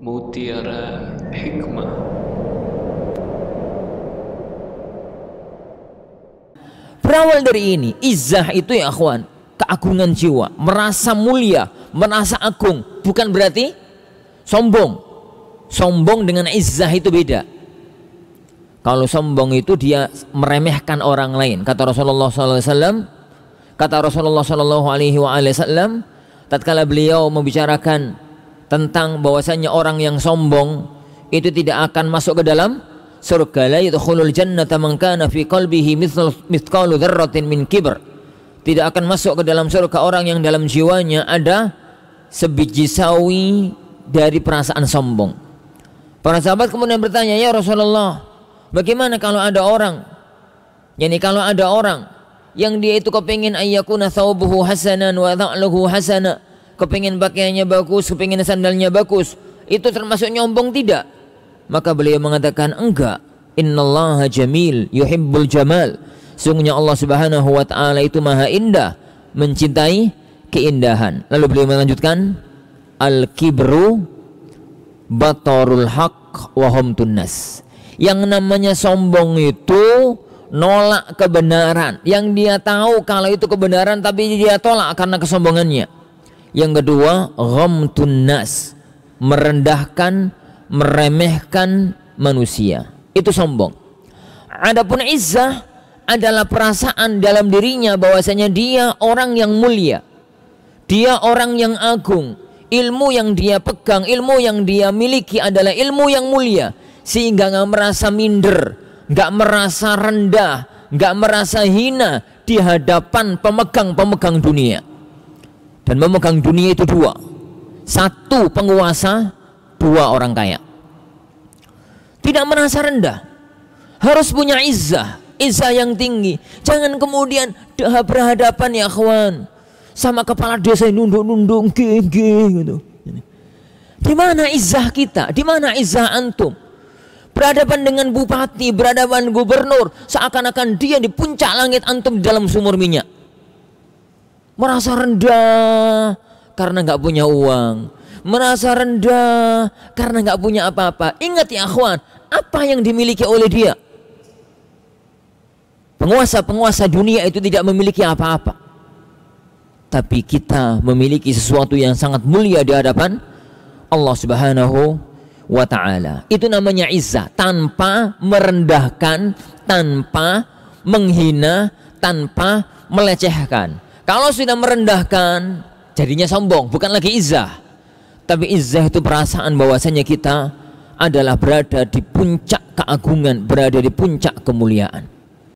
mutiara hikmah. Berawal dari ini, izah itu ya akhwan, keagungan jiwa, merasa mulia, merasa agung, bukan berarti sombong. Sombong dengan izah itu beda. Kalau sombong itu dia meremehkan orang lain. Kata Rasulullah SAW, kata Rasulullah SAW, tatkala beliau membicarakan tentang bahwasanya orang yang sombong itu tidak akan masuk ke dalam surga la yadkhulul jannata man kana fi qalbihi mithqalu dzarratin min kibr tidak akan masuk ke dalam surga orang yang dalam jiwanya ada sebiji sawi dari perasaan sombong para sahabat kemudian bertanya ya Rasulullah bagaimana kalau ada orang yakni kalau ada orang yang dia itu kepingin ayyakuna thawbuhu hasanan wa dha'luhu hasanan kepingin pakaiannya bagus, kepingin sandalnya bagus, itu termasuk nyombong tidak? Maka beliau mengatakan enggak. Innallaha jamil yuhibbul jamal. Sungguhnya Allah Subhanahu wa taala itu maha indah, mencintai keindahan. Lalu beliau melanjutkan al-kibru batarul haq wa tunnas. Yang namanya sombong itu nolak kebenaran. Yang dia tahu kalau itu kebenaran tapi dia tolak karena kesombongannya yang kedua, rom tunas merendahkan, meremehkan manusia. Itu sombong. Adapun izzah adalah perasaan dalam dirinya bahwasanya dia orang yang mulia. Dia orang yang agung. Ilmu yang dia pegang, ilmu yang dia miliki adalah ilmu yang mulia. Sehingga nggak merasa minder, nggak merasa rendah, nggak merasa hina di hadapan pemegang-pemegang dunia dan memegang dunia itu dua satu penguasa dua orang kaya tidak merasa rendah harus punya izah, izah yang tinggi jangan kemudian berhadapan ya kawan sama kepala desa nunduk-nunduk gitu di mana izah kita di mana izah antum berhadapan dengan bupati, berhadapan gubernur, seakan-akan dia di puncak langit antum di dalam sumur minyak merasa rendah karena nggak punya uang, merasa rendah karena nggak punya apa-apa. Ingat ya akhwan, apa yang dimiliki oleh dia? Penguasa-penguasa dunia itu tidak memiliki apa-apa. Tapi kita memiliki sesuatu yang sangat mulia di hadapan Allah Subhanahu wa taala. Itu namanya izzah, tanpa merendahkan, tanpa menghina, tanpa melecehkan kalau sudah merendahkan, jadinya sombong, bukan lagi izah, Tapi izah itu perasaan bahwasanya kita adalah berada di puncak keagungan, berada di puncak kemuliaan.